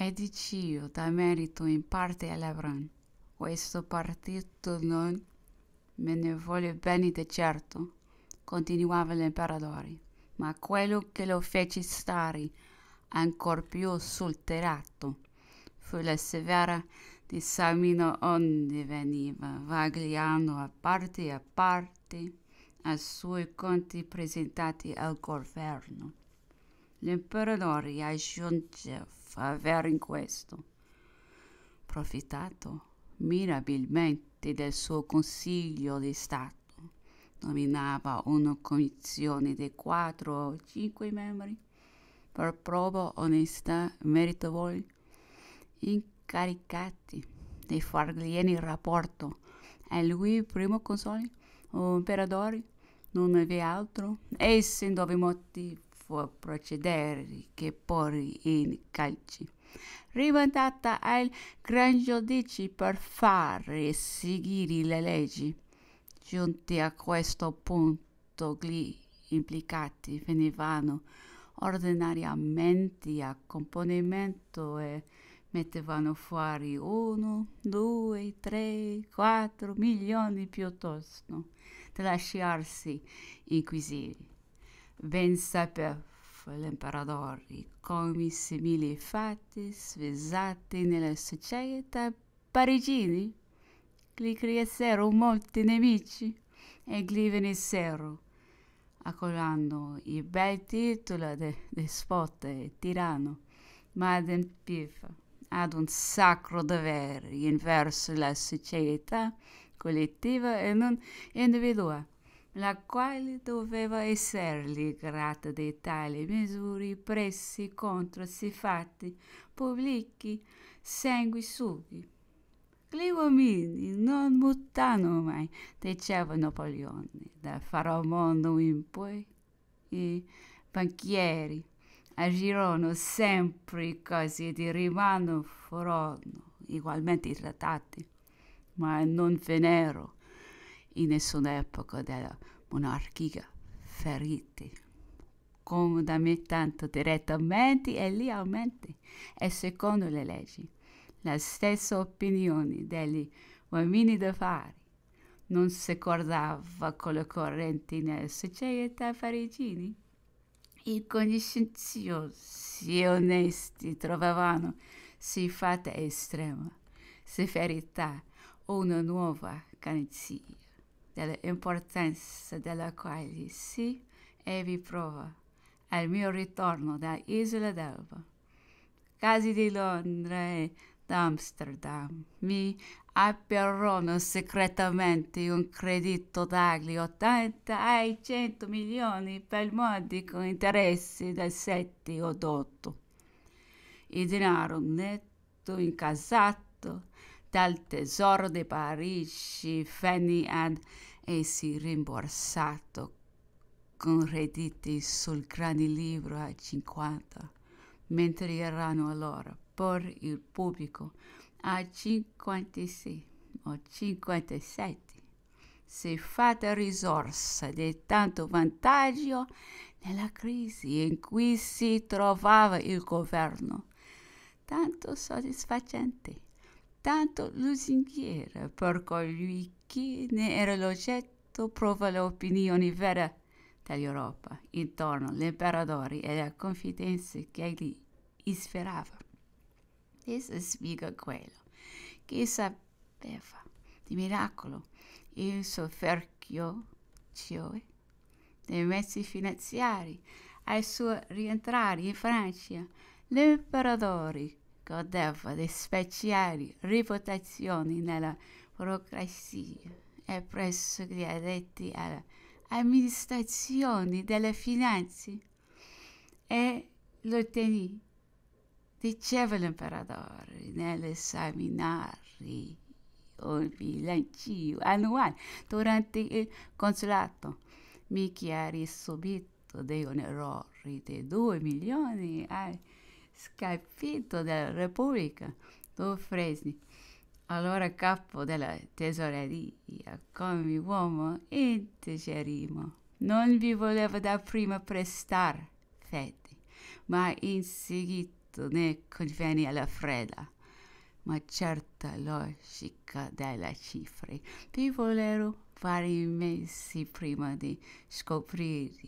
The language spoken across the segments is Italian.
E di Dio dà merito in parte a all'Avran. Questo partito non me ne vuole bene di certo, continuava l'imperatore, ma quello che lo fece stare ancor più sul teratto fu la severa disamina onde veniva vagliando a parte a parte a suoi conti presentati al governo. L'imperatore aggiunge favore in questo. profittato mirabilmente del suo consiglio di Stato, nominava una commissione di quattro o cinque membri per prova onesta meritevole incaricati di fargli il rapporto a lui primo console o imperatore non aveva altro essendovi motivo può procedere che poi in calci. Rimandata al gran giudice per fare seguire le leggi. Giunti a questo punto, gli implicati venivano ordinariamente a componimento e mettevano fuori uno, due, tre, quattro milioni piuttosto di lasciarsi inquisire ben sapeva l'imperatore come simili fatti svisati nella società parigini gli crescero molti nemici e gli venissero accolando i bei titoli di despota e tirano, ma adempiva ad un sacro dovere in verso la società collettiva e non individuale la quale doveva esserli grata di tali misure presi contro si fatti pubblichi sanguisughi. Gli uomini non mutano mai, diceva Napoleone, da faramondo in poi. I banchieri agirono sempre così di rimano furono ugualmente trattati, ma non vennero in nessuna epoca della monarchica ferite, come da me tanto direttamente e lealmente e secondo le leggi. La stessa opinione degli uomini d'affari non si accordava con le correnti nella società parigini. I cognoscenziosi e onesti trovavano si fatta estrema severità o una nuova canizia dell'importanza della quale si e vi prova al mio ritorno da Isola d'Elba. Casi di Londra e d'Amsterdam mi aperrono segretamente un credito dagli 80 ai 100 milioni per modi con interessi del 7 o 8. Il denaro netto incassato dal tesoro di Parigi Fanny ad essi rimborsato con redditi sul grande libro a 50, mentre erano allora per il pubblico a 56 o 57. Si è fatta risorsa di tanto vantaggio nella crisi in cui si trovava il governo, tanto soddisfacente tanto lusinghiera, per colui che ne era l'oggetto, prova le opinioni vere dell'Europa, intorno agli imperatori e le confidenze che gli egli E si spiega quello che sapeva di miracolo, il sofferchio, cioè, dei mezzi finanziari, al suo rientrare in Francia, l'imperatore godeva ecco, di speciali riputazioni nella burocrazia e presso gli addetti all'amministrazione delle finanze. E lo tenì, diceva l'imperatore, nell'esaminare il bilancio annuale durante il consolato. Mi chiarì subito di un errore di due milioni. Eh, scappato della Repubblica, lo Fresni, allora capo della tesoreria, come uomo integerimo. Non vi voleva dapprima prima prestar fede, ma in seguito ne conveni alla fredda. Ma certa logica delle cifre vi volero vari mesi prima di scoprire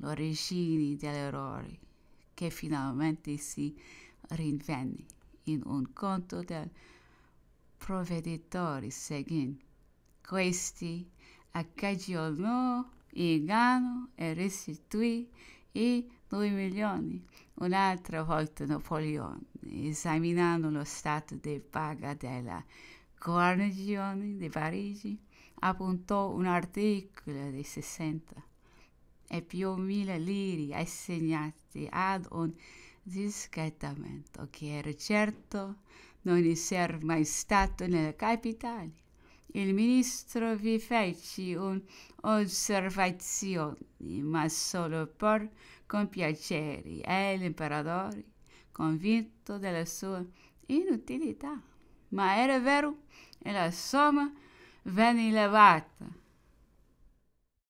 l'origine dell'errore che finalmente si rinvenne in un conto del provveditore Seguin. Questi occasionò inganno e restituì i due milioni. Un'altra volta Napoleone, esaminando lo stato di paga della guarnigione di Parigi, appuntò un articolo di 60 e più mille lire assegnati ad un discretamento che era certo non essere mai stato nella capitale. Il ministro vi fece un'osservazione, ma solo per compiacere e l'imperatore, convinto della sua inutilità. Ma era vero e la somma venne elevata